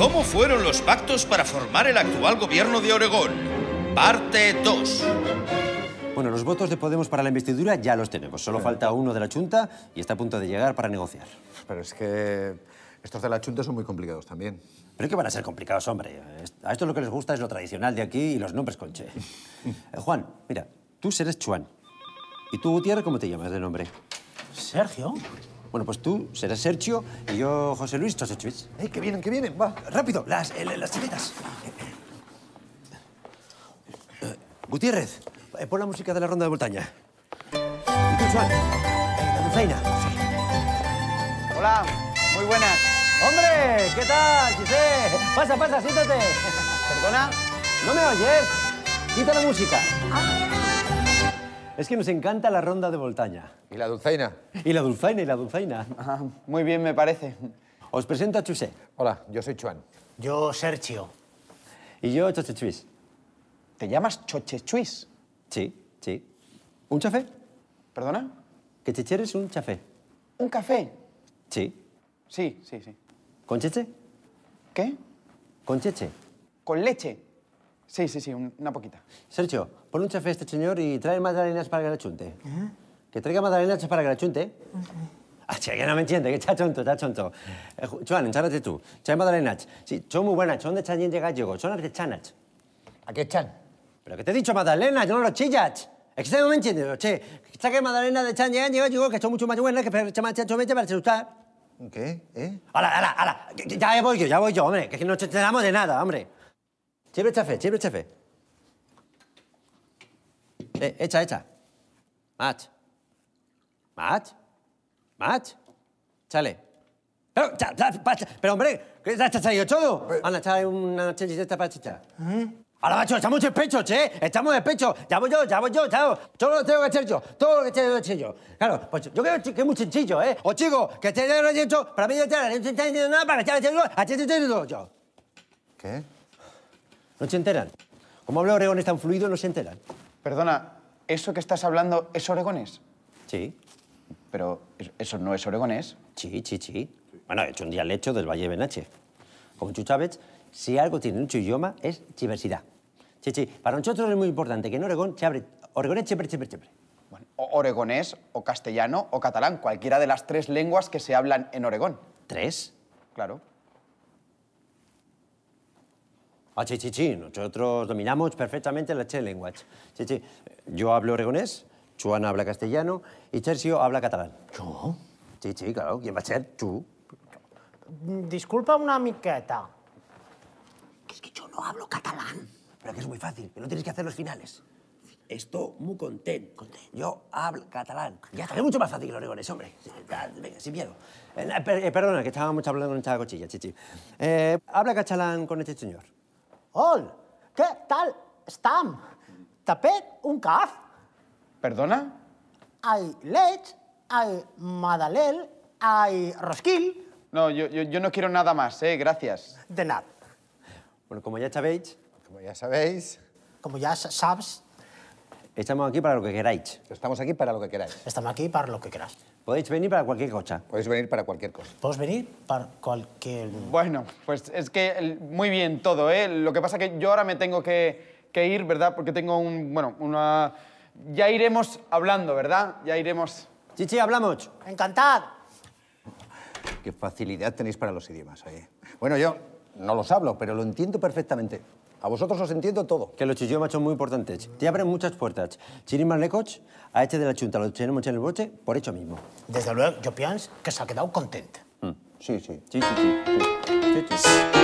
¿Cómo fueron los pactos para formar el actual gobierno de Oregón? Parte 2. Bueno, los votos de Podemos para la investidura ya los tenemos. Solo falta uno de la Junta y está a punto de llegar para negociar. Pero es que estos de la Junta son muy complicados también. Pero que van a ser complicados, hombre. A esto lo que les gusta es lo tradicional de aquí y los nombres conche. Eh, Juan, mira, tú eres Chuan. ¿Y tú, Gutiérrez, cómo te llamas de nombre? Sergio. Bueno, pues tú serás Sergio y yo José Luis Tosechwitz. ¡Eh, que vienen, que vienen! ¡Va! ¡Rápido! ¡Las, eh, las Gutiérrez, eh, pon la música de la ronda de Voltaña. Eh, Hola, muy buenas. ¡Hombre! ¿Qué tal, Pasa, pasa, siéntate. ¿Perdona? ¿No me oyes? Quita la música. Ah. Es que nos encanta la ronda de Voltaña. ¿Y la dulzaina? Y la dulzaina, y la dulzaina. Ah, muy bien, me parece. Os presento a Chusé. Hola, yo soy Chuan. Yo, Sergio. Y yo, Chochechuis. ¿Te llamas Chochechuis? Sí, sí. ¿Un chafé? ¿Perdona? Que chichere es un chafé. ¿Un café? Sí. Sí, sí, sí. ¿Con cheche? ¿Qué? Con cheche. ¿Con leche? Sí, sí, sí, una poquita. Sergio, pon un chafé este señor y trae magdalenas para que la chunte. ¿Eh? Que traiga magdalenas para que la chunte. Ah, che, que no me entiende, que está tonto, está tonto. Eh, Juan, enchárate tú. Chai magdalenas. Sí, son muy buenas, son de Chayín de Gallego, son artechanas. ¿A qué chan? Pero qué te he dicho magdalenas, no lo chillas. Es que no me entiende, che. que magdalenas de Chayín de Gallego, que son mucho más buenas, que para chamar chancho para gustar. ¿Qué? ¿Eh? ¡Hala, hala, hala! Ya voy yo, ya voy yo, hombre. Que no te damos de nada, hombre fe, fe. Siempre fe. Eh, echa, echa. Match. Match. Match. Chale. Pero hombre, ¿qué está salido todo? Ana, está una esta para chicha. ¿Eh? Ahora, macho, estamos en pecho, che. Estamos en pecho. Ya voy yo, ya voy yo, chao. Todo lo tengo que hacer yo. Todo lo que tengo que hacer yo. Claro, pues yo creo que es muy sencillo, ¿eh? O chico, que te den hecho para mí, no te nada, para que te todo yo. ¿Qué? No se enteran. Como habla Oregones tan fluido, no se enteran. Perdona, ¿eso que estás hablando es Oregones? Sí. Pero eso no es Oregones. Sí, sí, sí. Bueno, he hecho un dialecto del Valle de Benache. Como tú sabes, si algo tiene mucho idioma es diversidad. Sí, sí. Para nosotros es muy importante que en Oregón se abre... Oregones siempre, siempre, Bueno, o oregonés, o castellano, o catalán. Cualquiera de las tres lenguas que se hablan en Oregón. ¿Tres? Claro. Ah, sí, nosotros dominamos perfectamente la Che Language. Sí, Yo hablo oregonés, Chuana habla castellano y Tercio habla catalán. ¿Yo? Sí, sí, claro, ¿quién va a ser? Tú. Disculpa una miqueta. es que yo no hablo catalán. Pero que es muy fácil, que no tienes que hacer los finales. Estoy muy contento. Yo hablo catalán. Ya está, es mucho más fácil que los oregonés, hombre. Venga, sin miedo. Eh, eh, perdona, que estábamos hablando en esta cochilla, chichi. Eh, habla catalán con este señor. Hola, què tal estam? Tapet un caf? Perdona? Ai, leig, ai, madalel, ai, rosquil... No, yo, yo, yo, no quiero nada más, ¿eh? Gracias. De nada. Bueno, como ya sabéis... Como ya sabéis... Como ya sabes... Estamos aquí para lo que queráis. Estamos aquí para lo que queráis. Estamos aquí para lo que queráis. Podéis venir para cualquier cosa. Podéis venir para cualquier cosa. Podéis venir para cualquier... Bueno, pues es que muy bien todo, ¿eh? Lo que pasa es que yo ahora me tengo que, que ir, ¿verdad? Porque tengo un... bueno, una... Ya iremos hablando, ¿verdad? Ya iremos... Chichi, hablamos. Encantad. Qué facilidad tenéis para los idiomas, oye. Bueno, yo no los hablo, pero lo entiendo perfectamente. A vosotros os entiendo todo. Que los idiomas son muy importantes. Te abren muchas puertas. Chirimas a este de la chunta lo tenemos en el broche por hecho mismo. Desde luego, yo pienso que se ha quedado contento. Mm. sí, sí. sí. sí, sí.